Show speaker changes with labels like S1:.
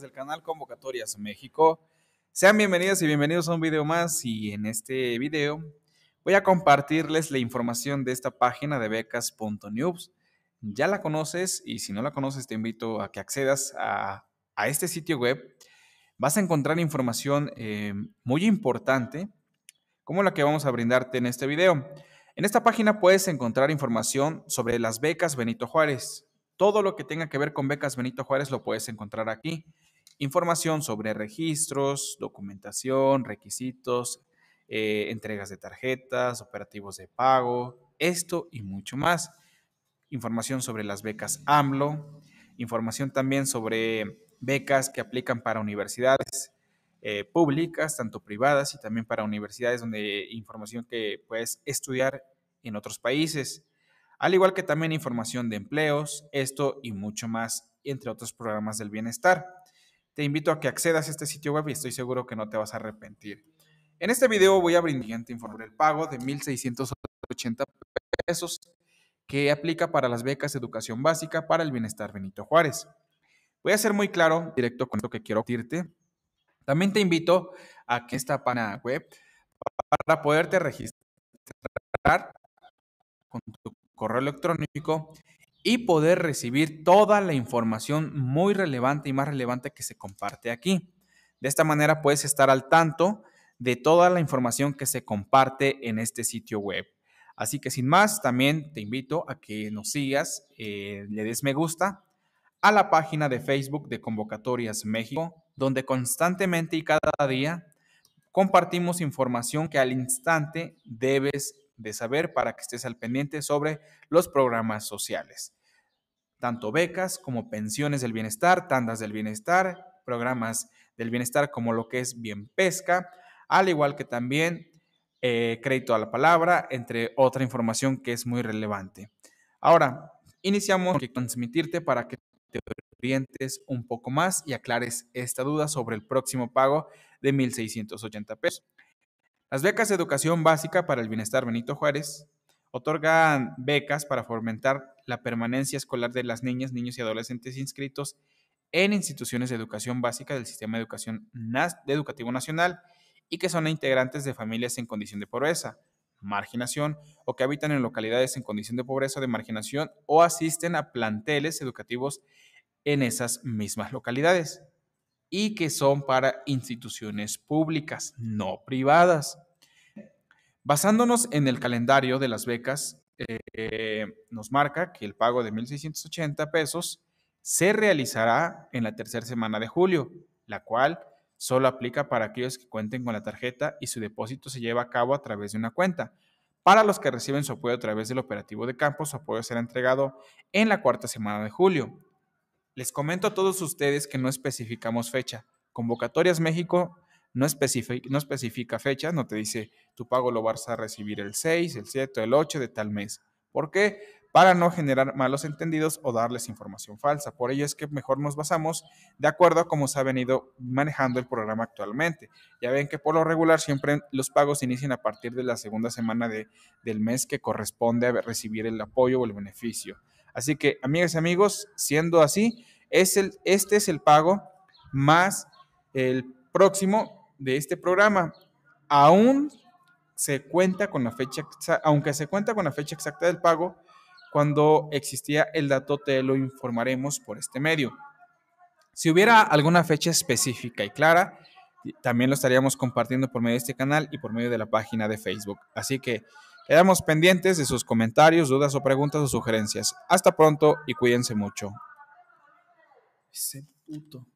S1: del canal Convocatorias México. Sean bienvenidas y bienvenidos a un video más y en este video voy a compartirles la información de esta página de becas.news. Ya la conoces y si no la conoces te invito a que accedas a, este sitio web. Vas a encontrar información eh, muy importante como la que vamos a brindarte en este video. En esta página puedes encontrar información sobre las becas Benito Juárez, todo lo que tenga que ver con becas Benito Juárez lo puedes encontrar aquí. Información sobre registros, documentación, requisitos, eh, entregas de tarjetas, operativos de pago, esto y mucho más. Información sobre las becas AMLO, información también sobre becas que aplican para universidades eh, públicas, tanto privadas y también para universidades donde información que puedes estudiar en otros países al igual que también información de empleos, esto y mucho más, entre otros programas del bienestar. Te invito a que accedas a este sitio web y estoy seguro que no te vas a arrepentir. En este video voy a brindarte información el pago de 1.680 pesos que aplica para las becas de educación básica para el bienestar Benito Juárez. Voy a ser muy claro, directo con lo que quiero decirte. También te invito a que esta página web para poderte registrar con tu correo electrónico y poder recibir toda la información muy relevante y más relevante que se comparte aquí. De esta manera puedes estar al tanto de toda la información que se comparte en este sitio web. Así que sin más, también te invito a que nos sigas, eh, le des me gusta a la página de Facebook de Convocatorias México, donde constantemente y cada día compartimos información que al instante debes de saber para que estés al pendiente sobre los programas sociales. Tanto becas como pensiones del bienestar, tandas del bienestar, programas del bienestar como lo que es Bien Pesca, al igual que también eh, crédito a la palabra, entre otra información que es muy relevante. Ahora, iniciamos con transmitirte para que te orientes un poco más y aclares esta duda sobre el próximo pago de 1.680 pesos. Las becas de educación básica para el bienestar Benito Juárez otorgan becas para fomentar la permanencia escolar de las niñas, niños y adolescentes inscritos en instituciones de educación básica del Sistema de Educación Educativo Nacional y que son integrantes de familias en condición de pobreza, marginación o que habitan en localidades en condición de pobreza o de marginación o asisten a planteles educativos en esas mismas localidades y que son para instituciones públicas, no privadas. Basándonos en el calendario de las becas, eh, nos marca que el pago de 1.680 pesos se realizará en la tercera semana de julio, la cual solo aplica para aquellos que cuenten con la tarjeta y su depósito se lleva a cabo a través de una cuenta. Para los que reciben su apoyo a través del operativo de campo, su apoyo será entregado en la cuarta semana de julio. Les comento a todos ustedes que no especificamos fecha. Convocatorias México no, especifica, fecha, no te dice tu pago lo vas a recibir el 6, el 7, el 8 de tal mes. ¿Por qué? Para no generar malos entendidos o darles información falsa. Por ello es que mejor nos basamos de acuerdo a cómo se ha venido manejando el programa actualmente. Ya ven que por lo regular siempre los pagos inician a partir de la segunda semana del mes que corresponde a recibir el apoyo o el beneficio. Así que, amigas y amigos, siendo así, es el, este es el pago más el próximo de este programa. Aún se cuenta con la fecha, aunque se cuenta con la fecha exacta del pago, cuando existía el dato te lo informaremos por este medio. Si hubiera alguna fecha específica y clara, también lo estaríamos compartiendo por medio de este canal y por medio de la página de Facebook. Así que Quedamos pendientes de sus comentarios, dudas o preguntas o sugerencias. Hasta pronto y cuídense mucho. Ese puto.